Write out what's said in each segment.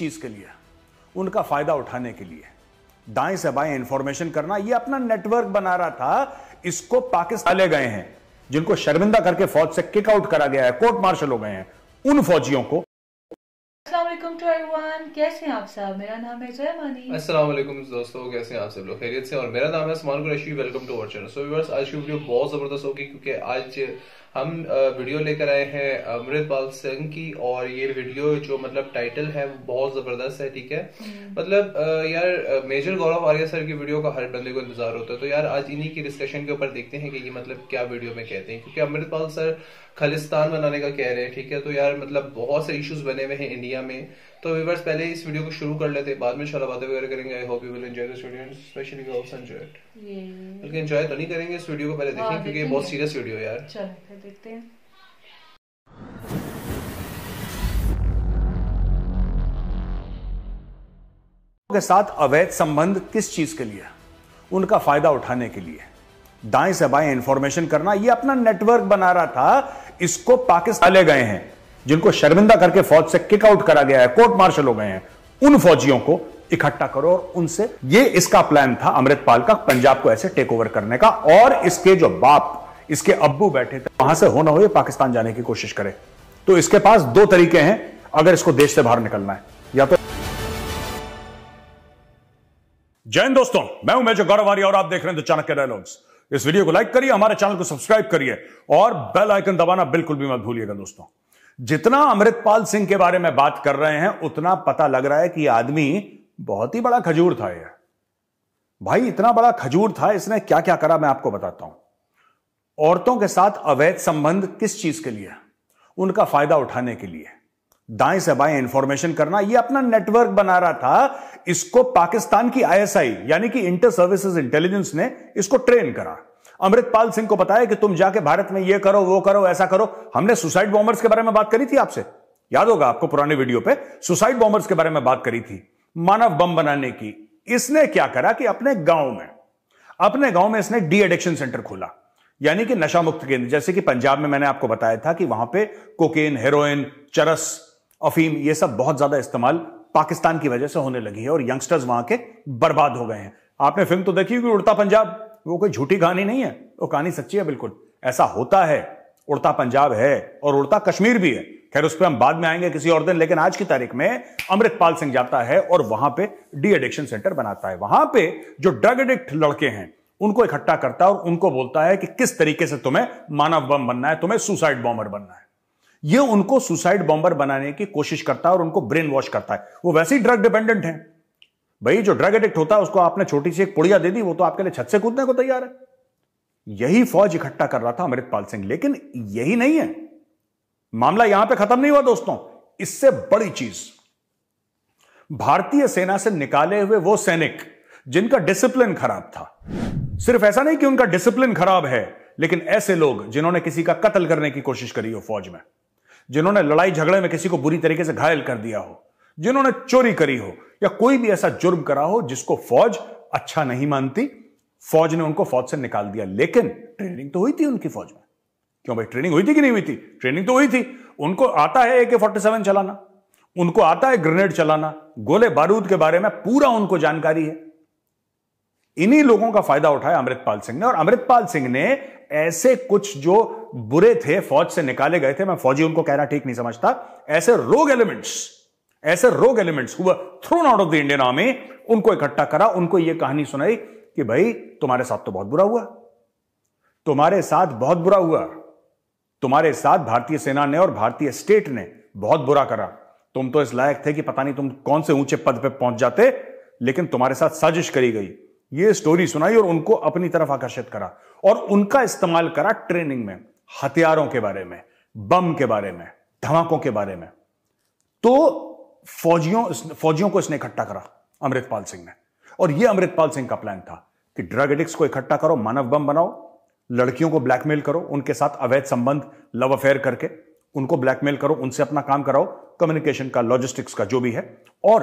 चीज के लिए उनका फायदा उठाने के लिए दाएं से बाएं इंफॉर्मेशन करना ये अपना नेटवर्क बना रहा था इसको पाकिस्तान ले गए हैं जिनको शर्मिंदा करके फौज से किक आउट करा गया है कोर्ट मार्शल हो गए हैं उन फौजियों को कैसे हैं आप सब मेरा नाम है जयमानी दोस्तों कैसे हैं आप सब लोग खैरियत से और मेरा नाम है क्योंकि आज हम वीडियो लेकर आए हैं अमृतपाल सिंह की और ये वीडियो जो मतलब टाइटल है वो बहुत जबरदस्त है ठीक है हम्म। मतलब यार मेजर गौरव आर्या सर की वीडियो का हर बंदे को इंतजार होता है तो यार आज इन्हीं की डिस्कशन के ऊपर देखते हैं कि ये मतलब क्या वीडियो में कहते हैं क्योंकि अमृतपाल सर खालिस्तान बनाने का कह रहे हैं ठीक है तो यार मतलब बहुत से इश्यूज बने हुए हैं इंडिया में तो व्यूवर्स पहले इस वीडियो को शुरू कर लेते हैं बाद में शाला बातें वगैरह करेंगे I hope you will enjoy this video specially girls enjoy it क्योंकि एंजॉय तो नहीं करेंगे इस वीडियो को पहले देखें हाँ, क्योंकि ये बहुत सीरियस वीडियो है यार चलो फिर देखते हैं के साथ अवैध संबंध किस चीज के लिए उनका फायदा उठाने के लिए दाएं से बाएं इंफॉर्मेशन करना ये अपना नेटवर्क बना रहा था इसको पाकिस्तान ले गए हैं जिनको शर्मिंदा करके फौज से आउट करा गया है कोर्ट मार्शल हो गए हैं उन फौजियों को इकट्ठा करो और उनसे ये इसका प्लान था अमृतपाल का पंजाब को ऐसे टेक ओवर करने का और इसके जो बाप इसके अब्बू बैठे थे वहां से होना ये पाकिस्तान जाने की कोशिश करे तो इसके पास दो तरीके हैं अगर इसको देश से बाहर निकलना है या तो जैन दोस्तों मैं हूं मेजर गौरवारी और आप देख रहे हैं द चाणक्य डायलॉग्स इस वीडियो को लाइक करिए हमारे चैनल को सब्सक्राइब करिए और बेल आइकन दबाना बिल्कुल भी मत भूलिएगा दोस्तों जितना अमृतपाल सिंह के बारे में बात कर रहे हैं उतना पता लग रहा है कि आदमी बहुत ही बड़ा खजूर था यह भाई इतना बड़ा खजूर था इसने क्या क्या करा मैं आपको बताता हूं औरतों के साथ अवैध संबंध किस चीज के लिए उनका फायदा उठाने के लिए दाएं से बाएं इंफॉर्मेशन करना यह अपना नेटवर्क बना रहा था इसको पाकिस्तान की आईएसआई यानी कि इंटर सर्विसेज इंटेलिजेंस ने इसको ट्रेन करा अमृतपाल सिंह को बताया कि तुम जाके भारत में ये करो वो करो ऐसा करो हमने सुसाइड बॉम्बर्स के बारे में बात करी थी आपसे याद होगा आपको पुराने वीडियो पे सुसाइड बॉम्बर्स के बारे में बात करी थी मानव बम बनाने की इसने क्या करा कि अपने गांव में अपने गांव में इसने डी एडिक्शन सेंटर खोला यानी कि नशा मुक्त केंद्र जैसे कि पंजाब में मैंने आपको बताया था कि वहां पे कोकेन हेरोइन चरस अफीम ये सब बहुत ज्यादा इस्तेमाल पाकिस्तान की वजह से होने लगी है और यंगस्टर्स वहां के बर्बाद हो गए हैं आपने फिल्म तो देखी होगी उड़ता पंजाब वो कोई झूठी कहानी नहीं है वो कहानी सच्ची है बिल्कुल ऐसा होता है उड़ता पंजाब है और उड़ता कश्मीर भी है खैर उस पर हम बाद में आएंगे किसी और दिन लेकिन आज की तारीख में अमृतपाल सिंह जाता है और वहां पे डी एडिक्शन सेंटर बनाता है वहां पे जो ड्रग एडिक्ट लड़के हैं उनको इकट्ठा करता है और उनको बोलता है कि किस तरीके से तुम्हें मानव बम बनना है तुम्हें सुसाइड बॉम्बर बनना है ये उनको सुसाइड बॉम्बर बनाने की कोशिश करता है और उनको ब्रेन वॉश करता है वो वैसे ही ड्रग डिपेंडेंट है भाई जो ड्रग एडिक्ट होता है उसको आपने छोटी सी एक पुड़िया दे दी वो तो आपके लिए छत से कूदने को तैयार है यही फौज इकट्ठा कर रहा था अमृतपाल सिंह लेकिन यही नहीं है मामला यहां पे खत्म नहीं हुआ दोस्तों इससे बड़ी चीज भारतीय सेना से निकाले हुए वो सैनिक जिनका डिसिप्लिन खराब था सिर्फ ऐसा नहीं कि उनका डिसिप्लिन खराब है लेकिन ऐसे लोग जिन्होंने किसी का कत्ल करने की कोशिश करी हो फौज में जिन्होंने लड़ाई झगड़े में किसी को बुरी तरीके से घायल कर दिया हो जिन्होंने चोरी करी हो या कोई भी ऐसा जुर्म करा हो जिसको फौज अच्छा नहीं मानती फौज ने उनको फौज से निकाल दिया लेकिन ट्रेनिंग तो हुई थी उनकी फौज में क्यों भाई ट्रेनिंग हुई थी कि नहीं हुई थी ट्रेनिंग तो हुई थी उनको आता है एके फोर्टी सेवन चलाना उनको आता है ग्रेनेड चलाना गोले बारूद के बारे में पूरा उनको जानकारी है इन्हीं लोगों का फायदा उठाया अमृतपाल सिंह ने और अमृतपाल सिंह ने ऐसे कुछ जो बुरे थे फौज से निकाले गए थे मैं फौजी उनको कहना ठीक नहीं समझता ऐसे रोग एलिमेंट्स ऐसे rogue elements who are thrown out of the Indian army उनको इकट्ठा करा उनको यह कहानी सुनाई कि भाई तुम्हारे साथ तो बहुत बुरा हुआ तुम्हारे साथ बहुत बुरा हुआ तुम्हारे साथ भारतीय सेना ने और भारतीय स्टेट ने बहुत बुरा करा तुम तो इस लायक थे कि पता नहीं तुम कौन से ऊंचे पद पे पहुंच जाते लेकिन तुम्हारे साथ साजिश करी गई ये स्टोरी सुनाई और उनको अपनी तरफ आकर्षित करा और उनका इस्तेमाल करा ट्रेनिंग में हथियारों के बारे में बम के बारे में धमाकों के बारे में तो फौजियों फौजियों को इसने इकट्ठा करा अमृतपाल सिंह ने और यह अमृतपाल सिंह का प्लान था कि ड्रग एडिक्स को इकट्ठा करो मानव बम बनाओ लड़कियों को ब्लैकमेल करो उनके साथ अवैध संबंध लव अफेयर करके उनको ब्लैकमेल करो उनसे अपना काम कराओ कम्युनिकेशन का लॉजिस्टिक्स का जो भी है और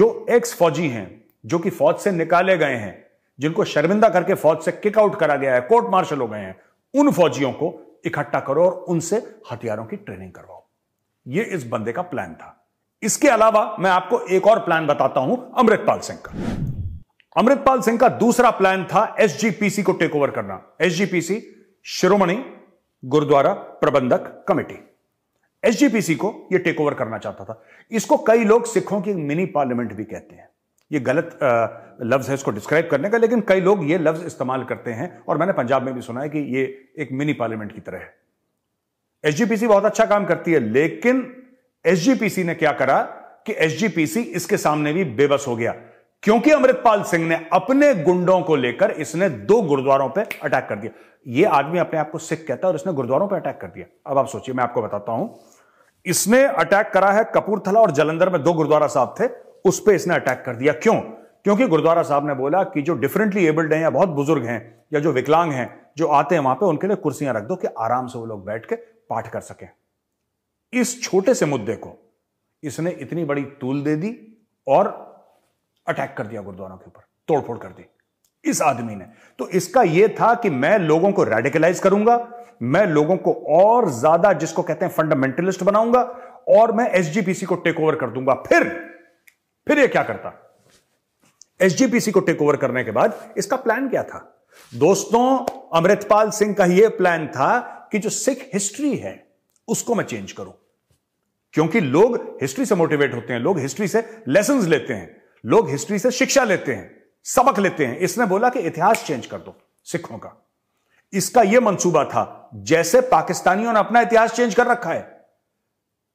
जो एक्स फौजी हैं जो कि फौज से निकाले गए हैं जिनको शर्मिंदा करके फौज से किक आउट करा गया है कोर्ट मार्शल हो गए हैं उन फौजियों को इकट्ठा करो और उनसे हथियारों की ट्रेनिंग करवाओ यह इस बंदे का प्लान था इसके अलावा मैं आपको एक और प्लान बताता हूं अमृतपाल सिंह का अमृतपाल सिंह का दूसरा प्लान था एसजीपीसी को टेक ओवर करना SGPC Shiromani Gurdwara Parbandhak committee SGPC को यह टेक ओवर करना चाहता था इसको कई लोग सिखों की मिनी पार्लियामेंट भी कहते हैं ये गलत लफ्ज है इसको डिस्क्राइब करने का लेकिन कई लोग ये लफ्ज इस्तेमाल करते हैं और मैंने पंजाब में भी सुना है कि ये एक मिनी पार्लियामेंट की तरह है एसजीपीसी बहुत अच्छा काम करती है लेकिन एसजीपीसी ने क्या करा कि एसजीपीसी इसके सामने भी बेबस हो गया क्योंकि अमृतपाल सिंह ने अपने गुंडों को लेकर इसने दो गुरुद्वारों पर अटैक कर दिया यह आदमी अपने आप को सिख कहता है और इसने गुरुद्वारों पर अटैक कर दिया अब आप सोचिए मैं आपको बताता हूं इसने अटैक करा है कपूरथला और जलंधर में दो गुरुद्वारा साहब थे उस पर इसने अटैक कर दिया क्यों क्योंकि गुरुद्वारा साहब ने बोला कि जो डिफरेंटली एबल्ड हैं या बहुत बुजुर्ग हैं या जो विकलांग हैं जो आते हैं वहां पे उनके लिए कुर्सियां रख दो कि आराम से वो लोग बैठ के पाठ कर सकें इस छोटे से मुद्दे को इसने इतनी बड़ी तूल दे दी और अटैक कर दिया गुरुद्वारों के ऊपर तोड़फोड़ कर दी इस आदमी ने तो इसका यह था कि मैं लोगों को रेडिकलाइज करूंगा मैं लोगों को और ज्यादा जिसको कहते हैं फंडामेंटलिस्ट बनाऊंगा और मैं एसजीपीसी को टेक ओवर कर दूंगा फिर फिर ये क्या करता एसजीपीसी को टेक ओवर करने के बाद इसका प्लान क्या था दोस्तों अमृतपाल सिंह का यह प्लान था कि जो सिख हिस्ट्री है उसको मैं चेंज करूं क्योंकि लोग हिस्ट्री से मोटिवेट होते हैं लोग हिस्ट्री से लेसन लेते हैं लोग हिस्ट्री से शिक्षा लेते हैं सबक लेते हैं इसने बोला कि इतिहास चेंज कर दो सिखों का इसका यह मंसूबा था जैसे पाकिस्तानियों ने अपना इतिहास चेंज कर रखा है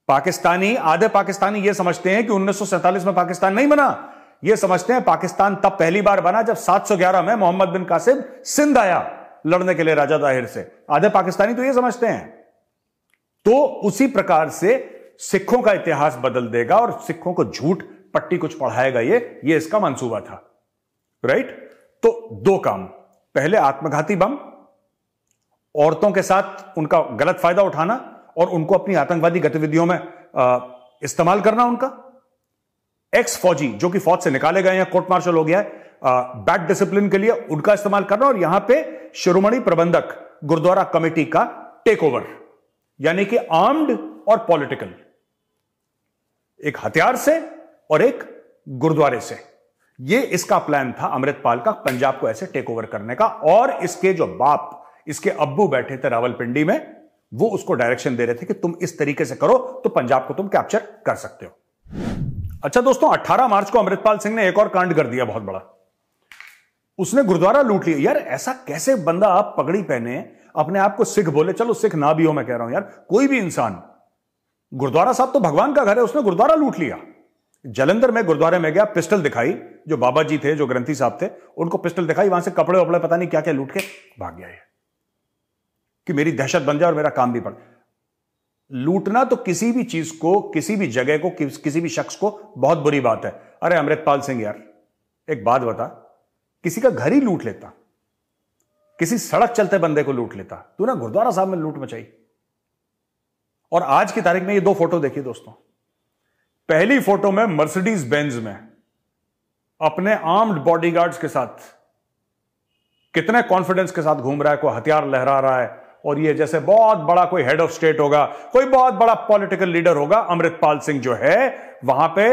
पाकिस्तानी आधे पाकिस्तानी यह समझते हैं कि उन्नीस में पाकिस्तान नहीं बना यह समझते हैं पाकिस्तान तब पहली बार बना जब 711 में मोहम्मद बिन कासिम सिंध आया लड़ने के लिए राजा दाहिर से आधे पाकिस्तानी तो यह समझते हैं तो उसी प्रकार से सिखों का इतिहास बदल देगा और सिखों को झूठ पट्टी कुछ पढ़ाएगा ये ये इसका मंसूबा था राइट तो दो काम पहले आत्मघाती बम औरतों के साथ उनका गलत फायदा उठाना और उनको अपनी आतंकवादी गतिविधियों में इस्तेमाल करना उनका एक्स फौजी जो कि फौज से निकाले गए हैं कोर्ट मार्शल हो गया है बैड डिसिप्लिन के लिए उनका इस्तेमाल करना और यहां पे शिरोमणि प्रबंधक गुरुद्वारा कमेटी का टेक ओवर यानी कि आर्म्ड और पॉलिटिकल एक हथियार से और एक गुरुद्वारे से ये इसका प्लान था अमृतपाल का पंजाब को ऐसे टेक ओवर करने का और इसके जो बाप इसके अब्बू बैठे थे रावलपिंडी में वो उसको डायरेक्शन दे रहे थे कि तुम इस तरीके से करो तो पंजाब को तुम कैप्चर कर सकते हो अच्छा दोस्तों 18 मार्च को अमृतपाल सिंह ने एक और कांड कर दिया बहुत बड़ा उसने गुरुद्वारा लूट लिया यार ऐसा कैसे बंदा आप पगड़ी पहने अपने आप को सिख बोले चलो सिख ना भी हो मैं कह रहा हूं यार कोई भी इंसान गुरुद्वारा साहब तो भगवान का घर है उसने गुरुद्वारा लूट लिया जलंधर में गुरुद्वारे में गया पिस्टल दिखाई जो बाबा जी थे जो ग्रंथी साहब थे उनको पिस्टल दिखाई वहां से कपड़े वपड़े पता नहीं क्या क्या लूट के भाग गया है कि मेरी दहशत बन जाए और मेरा काम भी बन लूटना तो किसी भी चीज को किसी भी जगह को कि, किसी भी शख्स को बहुत बुरी बात है अरे अमृतपाल सिंह यार एक बात बता किसी का घर ही लूट लेता किसी सड़क चलते बंदे को लूट लेता तू ना गुरुद्वारा साहब में लूट मचाई और आज की तारीख में ये दो फोटो देखिए दोस्तों पहली फोटो में मर्सिडीज बेंज में अपने आर्म्ड बॉडीगार्ड्स के साथ कितने कॉन्फिडेंस के साथ घूम रहा है कोई हथियार लहरा रहा है और ये जैसे बहुत बड़ा कोई हेड ऑफ स्टेट होगा कोई बहुत बड़ा पॉलिटिकल लीडर होगा अमृतपाल सिंह जो है वहां पे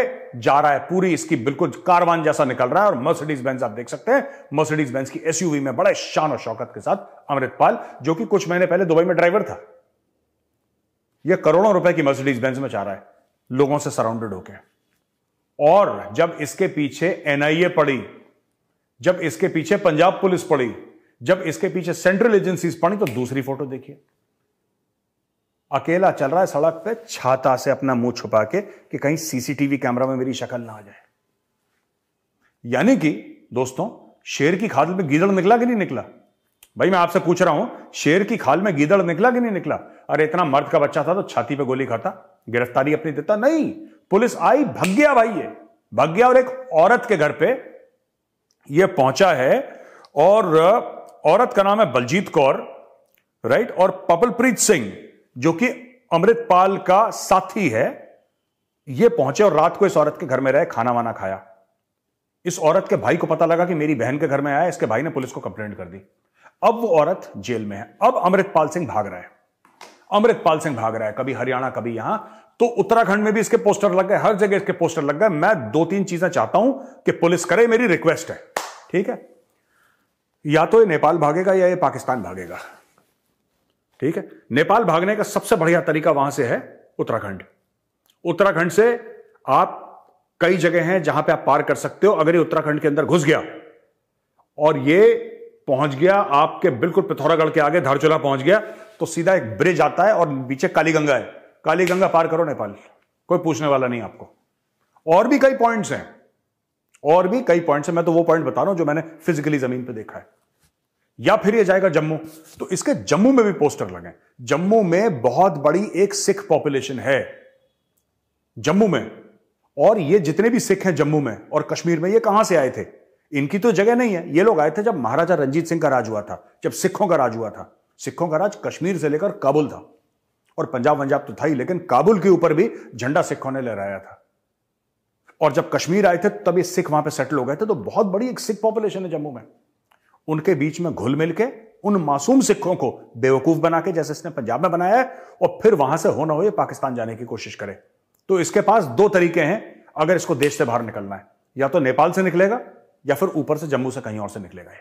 जा रहा है पूरी इसकी बिल्कुल कारवान जैसा निकल रहा है और मर्सिडीज बेंज आप देख सकते हैं मर्सिडीज बेंज की एसयूवी में बड़े शान और शौकत के साथ अमृतपाल जो कि कुछ महीने पहले दुबई में ड्राइवर था यह करोड़ों रुपए की मर्सिडीज बेंज में जा रहा है लोगों से सराउंडेड होके और जब इसके पीछे एनआईए पड़ी जब इसके पीछे पंजाब पुलिस पड़ी जब इसके पीछे सेंट्रल एजेंसीज पड़ी तो दूसरी फोटो देखिए अकेला चल रहा है सड़क पे छाता से अपना मुंह छुपा के कि कहीं सीसीटीवी कैमरा में मेरी शक्ल ना आ जाए यानी कि दोस्तों शेर की खाल में गीदड़ निकला कि नहीं निकला भाई मैं आपसे पूछ रहा हूं शेर की खाल में गीदड़ निकला कि नहीं निकला अरे इतना मर्द का बच्चा था तो छाती पे गोली खाता गिरफ्तारी अपनी देता नहीं पुलिस आई भग गया भाई ये भग गया और एक औरत के घर पे ये पहुंचा है और औरत का नाम है बलजीत कौर राइट और पपलप्रीत सिंह जो कि अमृतपाल का साथी है ये पहुंचे और रात को इस औरत के घर में रहे खाना वाना खाया इस औरत के भाई को पता लगा कि मेरी बहन के घर में आया इसके भाई ने पुलिस को कंप्लेंट कर दी अब वो औरत जेल में है अब अमृतपाल सिंह भाग रहा है अमृतपाल सिंह भाग रहा है कभी हरियाणा कभी यहां तो उत्तराखंड में भी इसके पोस्टर लग गए हर जगह इसके पोस्टर लग गए मैं दो तीन चीजें चाहता हूं कि पुलिस करे मेरी रिक्वेस्ट है ठीक है या तो ये नेपाल भागेगा या ये पाकिस्तान भागेगा ठीक है नेपाल भागने का सबसे बढ़िया तरीका वहां से है उत्तराखंड उत्तराखंड से आप कई जगह हैं जहां पे आप पार कर सकते हो अगर ये उत्तराखंड के अंदर घुस गया और ये पहुंच गया आपके बिल्कुल पिथौरागढ़ के आगे धारचूला पहुंच गया तो सीधा एक ब्रिज आता है और नीचे काली गंगा है काली गंगा पार करो नेपाल कोई पूछने वाला नहीं आपको और भी कई पॉइंट्स हैं और भी कई पॉइंट्स हैं मैं तो वो पॉइंट बता रहा हूं जो मैंने फिजिकली जमीन पर देखा है या फिर ये जाएगा जम्मू तो इसके जम्मू में भी पोस्टर लगे जम्मू में बहुत बड़ी एक सिख पॉपुलेशन है जम्मू में और ये जितने भी सिख हैं जम्मू में और कश्मीर में ये कहां से आए थे इनकी तो जगह नहीं है ये लोग आए थे जब महाराजा रंजीत सिंह का राज हुआ था जब सिखों का राज हुआ था सिखों का राज कश्मीर से लेकर काबुल था और पंजाब वंजाब तो था ही लेकिन काबुल के ऊपर भी झंडा सिखों ने लहराया था और जब कश्मीर आए थे तब ये सिख वहां पे सेटल हो गए थे तो बहुत बड़ी एक सिख पॉपुलेशन है जम्मू में उनके बीच में घुल मिल के उन मासूम सिखों को बेवकूफ बना के जैसे इसने पंजाब में बनाया है और फिर वहां से होना हो पाकिस्तान जाने की कोशिश करे तो इसके पास दो तरीके हैं अगर इसको देश से बाहर निकलना है या तो नेपाल से निकलेगा या फिर ऊपर से जम्मू से कहीं और से निकलेगा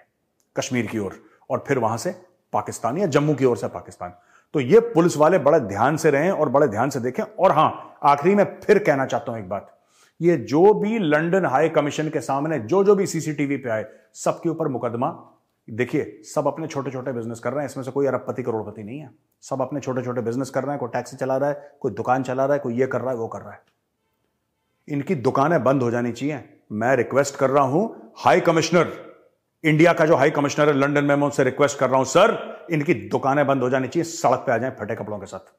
कश्मीर की ओर और, और फिर वहां से पाकिस्तान या जम्मू की ओर से पाकिस्तान तो ये पुलिस वाले बड़े ध्यान से रहें और बड़े ध्यान से देखें और हां आखिरी में फिर कहना चाहता हूं एक बात ये जो भी लंदन हाई कमीशन के सामने जो जो भी सीसीटीवी पे आए सबके ऊपर मुकदमा देखिए सब अपने छोटे छोटे बिजनेस कर रहे हैं इसमें से कोई अरबपति करोड़पति नहीं है सब अपने छोटे छोटे बिजनेस कर रहे हैं कोई टैक्सी चला रहा है कोई दुकान चला रहा है कोई ये कर रहा है वो कर रहा है इनकी दुकानें बंद हो जानी चाहिए मैं रिक्वेस्ट कर रहा हूं हाई कमिश्नर इंडिया का जो हाई कमिश्नर है लंदन में मैं उनसे रिक्वेस्ट कर रहा हूं सर इनकी दुकानें बंद हो जानी चाहिए सड़क पे आ जाए फटे कपड़ों के साथ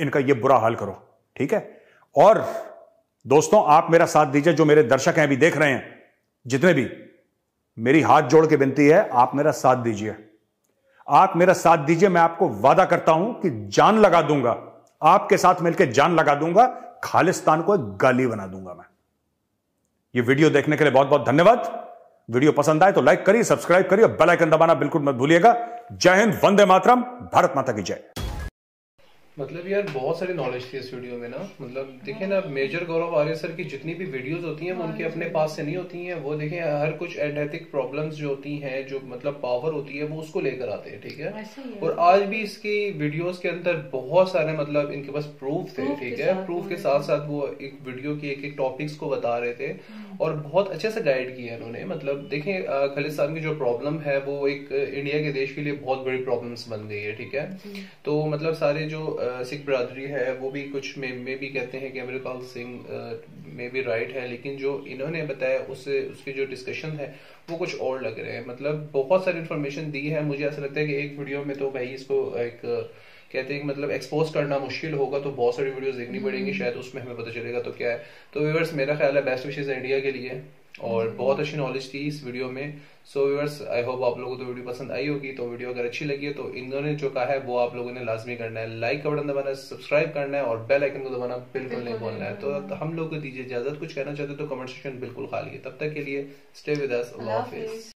इनका ये बुरा हाल करो ठीक है और दोस्तों आप मेरा साथ दीजिए जो मेरे दर्शक हैं अभी देख रहे हैं जितने भी मेरी हाथ जोड़ के विनती है आप मेरा साथ दीजिए आप मेरा साथ दीजिए मैं आपको वादा करता हूं कि जान लगा दूंगा आपके साथ मिलकर जान लगा दूंगा खालिस्तान को एक गाली बना दूंगा मैं ये वीडियो देखने के लिए बहुत बहुत धन्यवाद वीडियो पसंद आए तो लाइक करिए सब्सक्राइब करिए और बेल आइकन दबाना बिल्कुल मत भूलिएगा जय हिंद वंदे मातरम भारत माता की जय मतलब यार बहुत सारी नॉलेज थी इस वीडियो में ना मतलब देखे ना मेजर हाँ। गौरव आर्य सर की जितनी भी वीडियोस होती हैं वो उनके हाँ। अपने पास से नहीं होती हैं वो देखें हर कुछ एडेथिक प्रॉब्लम्स जो होती हैं जो मतलब पावर होती है वो उसको लेकर आते हैं ठीक है, और आज भी इसकी वीडियोस के अंदर बहुत सारे मतलब इनके पास प्रूफ थे ठीक है प्रूफ के साथ साथ वो एक वीडियो की एक एक टॉपिक्स को बता रहे थे हाँ। और बहुत अच्छे से गाइड किया इन्होंने मतलब देखें खालिस्तान की जो प्रॉब्लम है वो एक इंडिया के देश के लिए बहुत बड़ी प्रॉब्लम्स बन गई है ठीक है तो मतलब सारे जो सिख बरदरी है वो भी कुछ में, में भी कहते हैं कि अमृतपाल सिंह में भी राइट है लेकिन जो इन्होंने बताया उससे उसके जो डिस्कशन है वो कुछ और लग रहे हैं मतलब बहुत सारी इन्फॉर्मेशन दी है मुझे ऐसा लगता है कि एक वीडियो में तो भाई इसको एक कहते हैं मतलब एक्सपोज करना मुश्किल होगा तो बहुत सारी वीडियोस देखनी पड़ेंगी हम्म। शायद उसमें हमें पता चलेगा तो क्या है तो व्यूवर्स मेरा ख्याल है बेस्ट विशेष इंडिया के लिए और hmm. बहुत अच्छी नॉलेज थी इस वीडियो में सो व्यूअर्स आई होप आप लोगों को तो वीडियो पसंद आई होगी तो वीडियो अगर अच्छी लगी है तो इन्होंने जो कहा है वो आप लोगों ने लाजमी करना है लाइक का बटन दबाना है सब्सक्राइब करना है और बेल आइकन को दबाना बिल्कुल नहीं बोलना है तो हम लोग को दीजिए इजाजत कुछ कहना चाहते हो तो कमेंट सेक्शन बिल्कुल खाली है तब तक के लिए stay with us Allah Hafiz